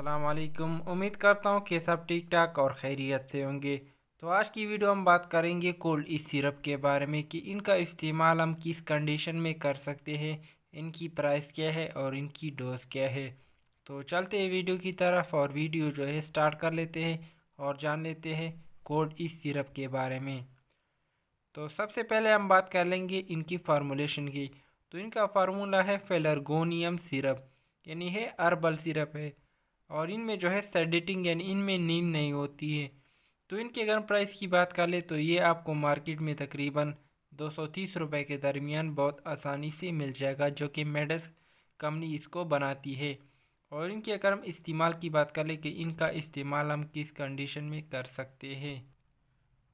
अल्लाम उम्मीद करता हूँ कि सब ठीक ठाक और खैरियत से होंगे तो आज की वीडियो हम बात करेंगे कोल्ड इस सिरप के बारे में कि इनका इस्तेमाल हम किस कंडीशन में कर सकते हैं इनकी प्राइस क्या है और इनकी डोज क्या है तो चलते हैं वीडियो की तरफ और वीडियो जो है स्टार्ट कर लेते हैं और जान लेते हैं कोल्ड इस सिरप के बारे में तो सबसे पहले हम बात कर लेंगे इनकी फार्मूलेशन की तो इनका फार्मूला है फेलरगोनियम सिरप यानी है अर्बल सिरप है और इनमें जो है सेडिटिंग यानी इनमें नींद नहीं होती है तो इनके अगर प्राइस की बात कर ले तो ये आपको मार्केट में तकरीबन दो सौ तीस रुपये के दरमियान बहुत आसानी से मिल जाएगा जो कि मेडस कंपनी इसको बनाती है और इनके अगर हम इस्तेमाल की बात कर लें कि इनका इस्तेमाल हम किस कंडीशन में कर सकते हैं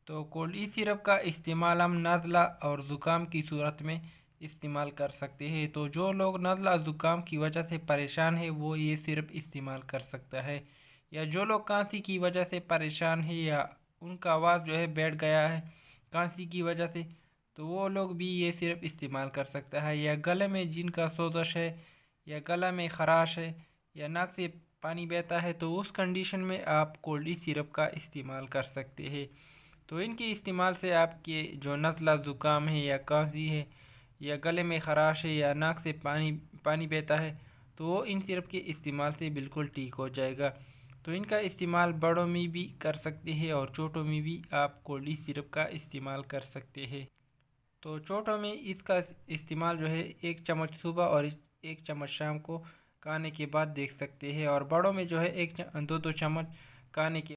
तो कोल्ड ई सिरप का इस्तेमाल हम नज़ला और ज़ुकाम की सूरत में इस्तेमाल कर सकते हैं तो जो लोग नज़ला ज़ुकाम की वजह से परेशान है वो ये सिर्फ इस्तेमाल कर सकता है या जो लोग कांसी की वजह से परेशान है या उनका आवाज़ जो है बैठ गया है कांसी की वजह से तो वो लोग भी ये सिर्फ इस्तेमाल कर सकता है या गले में जिनका सोजश है या गला में खराश है या नाक से पानी बहता है तो उस कंडीशन में आप कोल्डी सिरप का इस्तेमाल कर सकते हैं तो इनके इस्तेमाल से आपके जो नज़ला ज़ुकाम है या कांसी है या गले में खराश है या नाक से पानी पानी बहता है तो वो इन सिरप के इस्तेमाल से बिल्कुल ठीक हो जाएगा तो इनका इस्तेमाल बड़ों में भी कर सकते हैं और चोटों में भी आप कोल्डी सिरप का इस्तेमाल कर सकते हैं तो चोटों में इसका इस्तेमाल जो है एक चम्मच सुबह और एक चम्मच शाम को खाने के बाद देख सकते हैं और बड़ों में जो है एक दो दो चम्मच खाने के